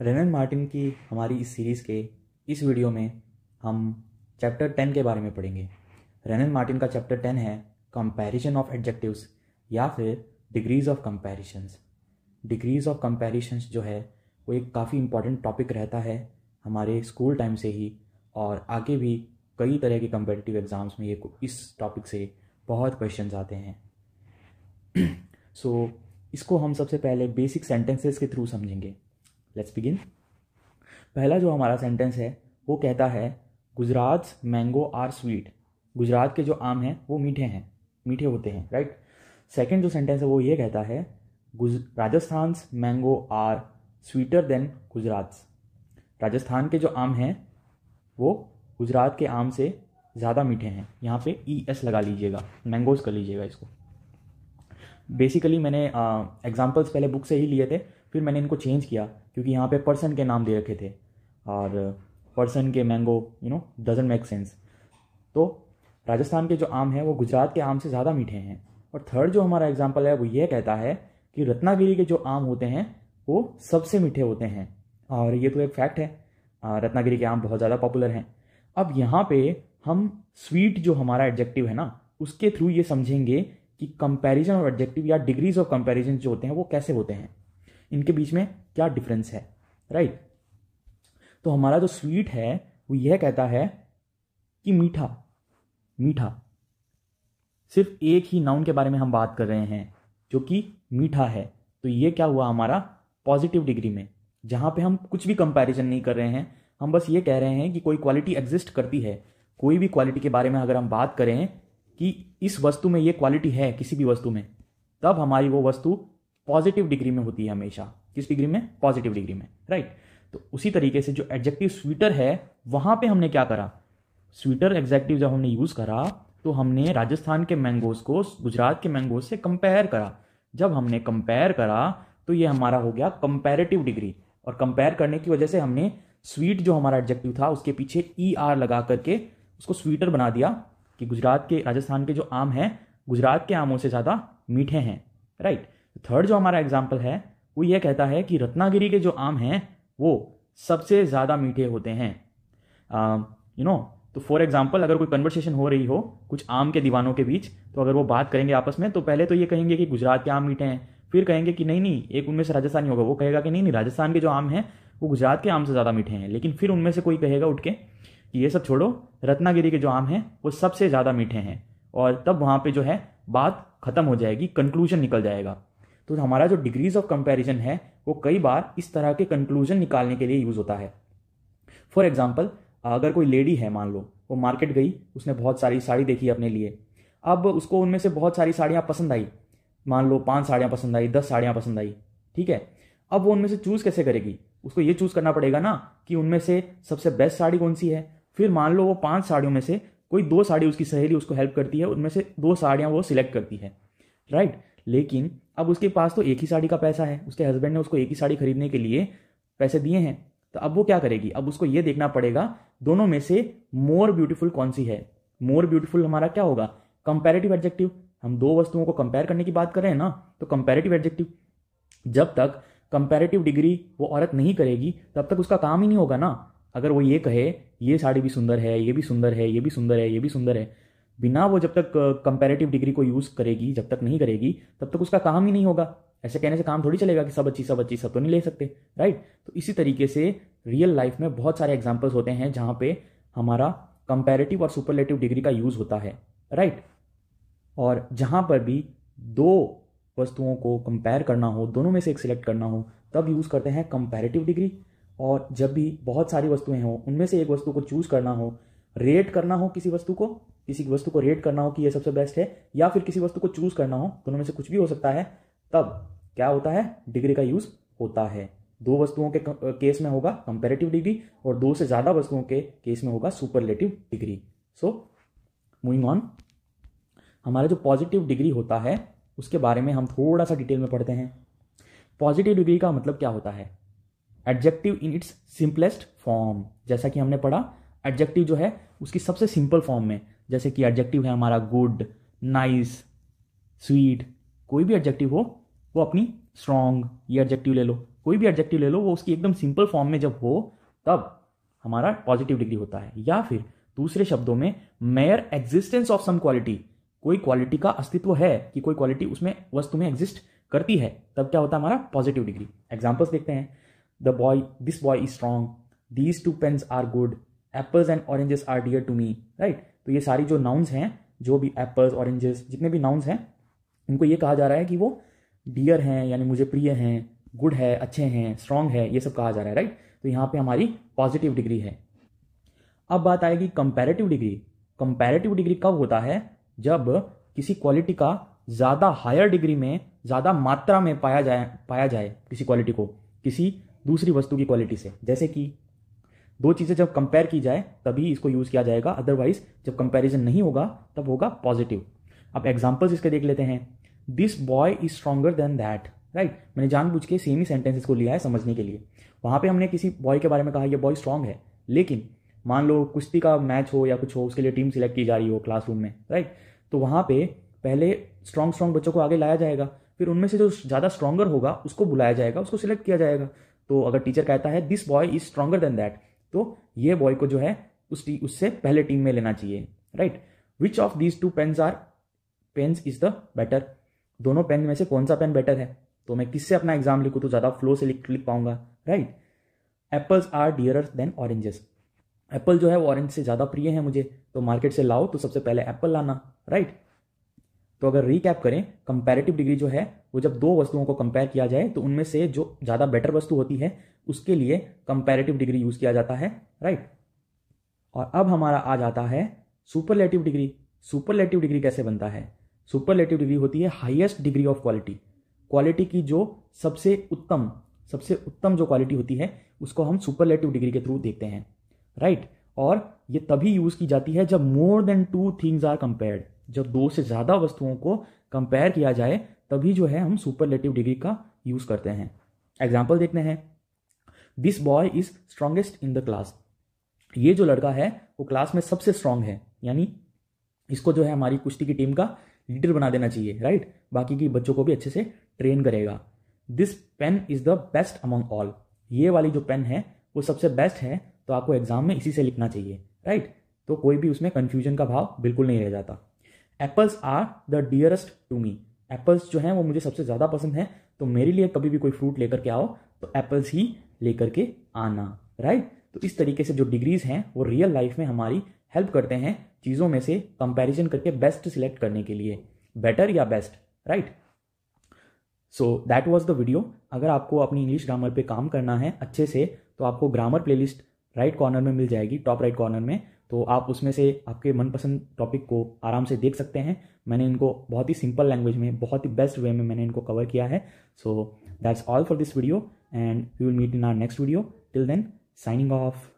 रेनन Martin की हमारी इस सीरीज़ के इस वीडियो में हम चैप्टर टेन के बारे में पढ़ेंगे रेनन मार्टिन का चैप्टर टेन है कंपैरिजन ऑफ एडजेक्टिव्स या फिर degrees of comparisons degrees of comparisons जो है वो एक काफ़ी इम्पॉर्टेंट टॉपिक रहता है हमारे स्कूल टाइम से ही और आगे भी कई तरह के कंपेटिटिव एग्ज़ाम्स में ये इस टॉपिक से बहुत क्वेश्चन आते हैं सो so, इसको हम सबसे पहले बेसिक सेंटेंसेस के थ्रू समझेंगे लेट्स बिगिन पहला जो हमारा सेंटेंस है वो कहता है Gujarat mango are sweet Gujarat के जो आम हैं वो मीठे हैं मीठे होते हैं राइट सेकेंड जो सेंटेंस है वो ये कहता है Rajasthan mango are sweeter than Gujarat Rajasthan के जो आम हैं वो गुजरात के आम से ज़्यादा मीठे हैं यहाँ पे ई e एस लगा लीजिएगा मैंगोज कर लीजिएगा इसको बेसिकली मैंने एग्जाम्पल्स पहले बुक से ही लिए थे फिर मैंने इनको चेंज किया क्योंकि यहाँ पे पर्सन के नाम दे रखे थे और पर्सन के mango you know doesn't make sense तो राजस्थान के जो आम हैं वो गुजरात के आम से ज़्यादा मीठे हैं और थर्ड जो हमारा एग्जाम्पल है वो ये कहता है कि रत्नागिरी के जो आम होते हैं वो सबसे मीठे होते हैं और ये तो एक फैक्ट है रत्नागिरी के आम बहुत ज़्यादा पॉपुलर हैं अब यहाँ पे हम स्वीट जो हमारा एडजेक्टिव है ना उसके थ्रू ये समझेंगे कि कंपैरिजन और एडजेक्टिव या डिग्रीज ऑफ कंपैरिजन जो होते हैं वो कैसे होते हैं इनके बीच में क्या डिफरेंस है राइट तो हमारा जो स्वीट है वो यह कहता है कि मीठा मीठा सिर्फ एक ही नाउन के बारे में हम बात कर रहे हैं जो कि मीठा है तो ये क्या हुआ हमारा पॉजिटिव डिग्री में जहां पे हम कुछ भी कंपैरिजन नहीं कर रहे हैं हम बस ये कह रहे हैं कि कोई क्वालिटी एग्जिस्ट करती है कोई भी क्वालिटी के बारे में अगर हम बात करें कि इस वस्तु में ये क्वालिटी है किसी भी वस्तु में तब हमारी वो वस्तु पॉजिटिव डिग्री में होती है हमेशा किस डिग्री में पॉजिटिव डिग्री में राइट तो उसी तरीके से जो एडजेक्टिव स्वीटर है वहां पे हमने क्या करा स्वीटर एग्जेक्टिव जब हमने यूज करा तो हमने राजस्थान के मैंगोज को गुजरात के मैंगोज से कंपेयर करा जब हमने कंपेयर करा तो ये हमारा हो गया कंपेरेटिव डिग्री और कंपेयर करने की वजह से हमने स्वीट जो हमारा एडजेक्टिव था उसके पीछे ई e आर लगा करके उसको स्वीटर बना दिया कि गुजरात के राजस्थान के जो आम हैं गुजरात के आमों से ज़्यादा मीठे हैं राइट थर्ड जो हमारा एग्जाम्पल है वो ये कहता है कि रत्नागिरी के जो आम हैं वो सबसे ज़्यादा मीठे होते हैं यू नो तो फॉर एग्जाम्पल अगर कोई कन्वर्सेशन हो रही हो कुछ आम के दीवानों के बीच तो अगर वो बात करेंगे आपस में तो पहले तो ये कहेंगे कि गुजरात के आम मीठे हैं फिर कहेंगे कि नहीं नहीं एक उनमें से राजस्थानी होगा वो कहेगा कि नहीं नहीं राजस्थान के जो आम हैं वो गुजरात के आम से ज़्यादा मीठे हैं लेकिन फिर उनमें से कोई कहेगा उठ के कि ये सब छोड़ो रत्नागिरी के जो आम हैं वो सबसे ज़्यादा मीठे हैं और तब वहाँ पर जो है बात खत्म हो जाएगी कंक्लूजन निकल जाएगा तो हमारा जो डिग्रीज ऑफ कंपेरिजन है वो कई बार इस तरह के कंक्लूजन निकालने के लिए यूज़ होता है फॉर एग्जाम्पल अगर कोई लेडी है मान लो वो मार्केट गई उसने बहुत सारी साड़ी देखी अपने लिए अब उसको उनमें से बहुत सारी साड़ियाँ पसंद आई मान लो पाँच साड़ियाँ पसंद आई दस साड़ियाँ पसंद आई ठीक है अब वो उनमें से चूज़ कैसे करेगी उसको ये चूज़ करना पड़ेगा ना कि उनमें से सबसे बेस्ट साड़ी कौन सी है फिर मान लो वो पाँच साड़ियों में से कोई दो साड़ी उसकी सहेली उसको हेल्प करती है उनमें से दो साड़ियाँ वो सिलेक्ट करती है राइट right? लेकिन अब उसके पास तो एक ही साड़ी का पैसा है उसके हस्बैंड ने उसको एक ही साड़ी खरीदने के लिए पैसे दिए हैं तो अब वो क्या करेगी अब उसको ये देखना पड़ेगा दोनों में से मोर ब्यूटीफुल कौन सी है मोर ब्यूटीफुल हमारा क्या होगा कंपेरेटिव एडजेक्टिव हम दो वस्तुओं को कंपेयर करने की बात कर रहे हैं ना तो कंपेरेटिव एडजेक्टिव जब तक कंपेरेटिव डिग्री वो औरत नहीं करेगी तब तक उसका काम ही नहीं होगा ना अगर वो ये कहे ये साड़ी भी सुंदर है ये भी सुंदर है ये भी सुंदर है ये भी सुंदर है बिना वो जब तक कंपेरेटिव डिग्री को यूज़ करेगी जब तक नहीं करेगी तब तक उसका काम ही नहीं होगा ऐसे कहने से काम थोड़ी चलेगा कि सब अच्छी सब अच्छी सब तो नहीं ले सकते राइट तो इसी तरीके से रियल लाइफ में बहुत सारे एग्जाम्पल्स होते हैं जहाँ पे हमारा कंपेरेटिव और सुपरलेटिव डिग्री का यूज़ होता है राइट और जहाँ पर भी दो वस्तुओं को कंपेयर करना हो दोनों में से एक सिलेक्ट करना हो तब यूज़ करते हैं कंपेरेटिव डिग्री और जब भी बहुत सारी वस्तुएं हों उनमें से एक वस्तु को चूज़ करना हो रेट करना हो किसी वस्तु को किसी वस्तु को रेट करना हो कि यह सबसे बेस्ट है या फिर किसी वस्तु को चूज करना हो दोनों में से कुछ भी हो सकता है तब क्या होता है डिग्री का यूज होता है दो वस्तुओं के केस में होगा कंपेरेटिव डिग्री और दो से ज्यादा वस्तुओं के केस में होगा superlative degree so moving on हमारा जो पॉजिटिव डिग्री होता है उसके बारे में हम थोड़ा सा डिटेल में पढ़ते हैं पॉजिटिव डिग्री का मतलब क्या होता है adjective in its simplest form जैसा कि हमने पढ़ा एडजेक्टिव जो है उसकी सबसे सिंपल फॉर्म में जैसे कि एडजेक्टिव है हमारा गुड नाइस स्वीट कोई भी एडजेक्टिव हो वो अपनी स्ट्रॉन्ग ये एडजेक्टिव ले लो कोई भी एडजेक्टिव ले लो वो उसकी एकदम सिंपल फॉर्म में जब हो तब हमारा पॉजिटिव डिग्री होता है या फिर दूसरे शब्दों में mere existence of some quality कोई क्वालिटी का अस्तित्व है कि कोई क्वालिटी उसमें वस्तु में एग्जिस्ट करती है तब क्या होता है हमारा पॉजिटिव डिग्री एग्जाम्पल्स देखते हैं the boy this boy is strong these two pens are good apples and oranges are dear to me right तो ये सारी जो नाउन्स हैं जो भी एप्पल्स ऑरेंजेस जितने भी नाउन्स हैं उनको ये कहा जा रहा है कि वो डियर हैं यानी मुझे प्रिय हैं गुड है अच्छे हैं स्ट्रांग है ये सब कहा जा रहा है राइट तो यहाँ पे हमारी पॉजिटिव डिग्री है अब बात आएगी कंपैरेटिव डिग्री कंपैरेटिव डिग्री कब होता है जब किसी क्वालिटी का ज़्यादा हायर डिग्री में ज़्यादा मात्रा में पाया जाए पाया जाए किसी क्वालिटी को किसी दूसरी वस्तु की क्वालिटी से जैसे कि दो चीज़ें जब कंपेयर की जाए तभी इसको यूज़ किया जाएगा अदरवाइज जब कंपेरिजन नहीं होगा तब होगा पॉजिटिव अब एग्जाम्पल्स इसके देख लेते हैं this boy is stronger than that right मैंने जानबूझ के सेम ही सेंटेंस इसको लिया है समझने के लिए वहाँ पे हमने किसी बॉय के बारे में कहा यह बॉय स्ट्रांग है लेकिन मान लो कुश्ती का मैच हो या कुछ हो उसके लिए टीम सिलेक्ट की जा रही हो क्लासरूम में राइट तो वहाँ पे पहले स्ट्रॉन्ग स्ट्रॉन्ग बच्चों को आगे लाया जाएगा फिर उनमें से जो ज़्यादा स्ट्रांगर होगा उसको बुलाया जाएगा उसको सिलेक्ट किया जाएगा तो अगर टीचर कहता है this boy is stronger than that तो ये बॉय को जो है उस टी उससे पहले टीम में लेना चाहिए right which of these two pens are pens is the better दोनों पेन में से कौन सा पेन बेटर है तो मैं किससे अपना एग्जाम लिखू तो ज़्यादा फ्लो से लिख लिख पाऊंगा right apples are dear than oranges apple जो है वो ऑरेंज से ज़्यादा प्रिय है मुझे तो मार्केट से लाओ तो सबसे पहले एप्पल लाना राइट तो अगर रिकैप करें कंपैरेटिव डिग्री जो है वो जब दो वस्तुओं को कंपेयर किया जाए तो उनमें से जो ज़्यादा बेटर वस्तु होती है उसके लिए कंपैरेटिव डिग्री यूज़ किया जाता है राइट और अब हमारा आ जाता है सुपरलेटिव डिग्री सुपरलेटिव डिग्री कैसे बनता है सुपरलेटिव डिग्री होती है highest degree of quality quality की जो सबसे उत्तम सबसे उत्तम जो क्वालिटी होती है उसको हम सुपरलेटिव डिग्री के थ्रू देखते हैं राइट और ये तभी यूज की जाती है जब more than two things are compared जब दो से ज्यादा वस्तुओं को कंपेयर किया जाए तभी जो है हम सुपरलेटिव डिग्री का यूज करते हैं एग्जाम्पल देखते हैं this boy is strongest in the class ये जो लड़का है वो क्लास में सबसे स्ट्रांग है यानी इसको जो है हमारी कुश्ती की टीम का लीडर बना देना चाहिए राइट बाकी की बच्चों को भी अच्छे से ट्रेन करेगा this pen is the best among all ये वाली जो पेन है वो सबसे बेस्ट है तो आपको एग्जाम में इसी से लिखना चाहिए राइट तो कोई भी उसमें कन्फ्यूजन का भाव बिल्कुल नहीं रह जाता apples are the dearest to me apples जो हैं वो मुझे सबसे ज़्यादा पसंद हैं तो मेरे लिए कभी भी कोई फ्रूट लेकर के आओ तो एप्पल्स ही लेकर के आना राइट तो इस तरीके से जो डिग्रीज़ हैं वो रियल लाइफ में हमारी हेल्प करते हैं चीज़ों में से कंपैरिजन करके बेस्ट सिलेक्ट करने के लिए बेटर या best right so that was the video अगर आपको अपनी इंग्लिश ग्रामर पे काम करना है अच्छे से तो आपको ग्रामर प्लेलिस्ट राइट कॉर्नर में मिल जाएगी टॉप राइट कॉर्नर में तो आप उसमें से आपके मनपसंद टॉपिक को आराम से देख सकते हैं मैंने इनको बहुत ही सिंपल लैंग्वेज में बहुत ही बेस्ट वे में मैंने इनको कवर किया है so that's all for this video and we will meet in our next video till then signing of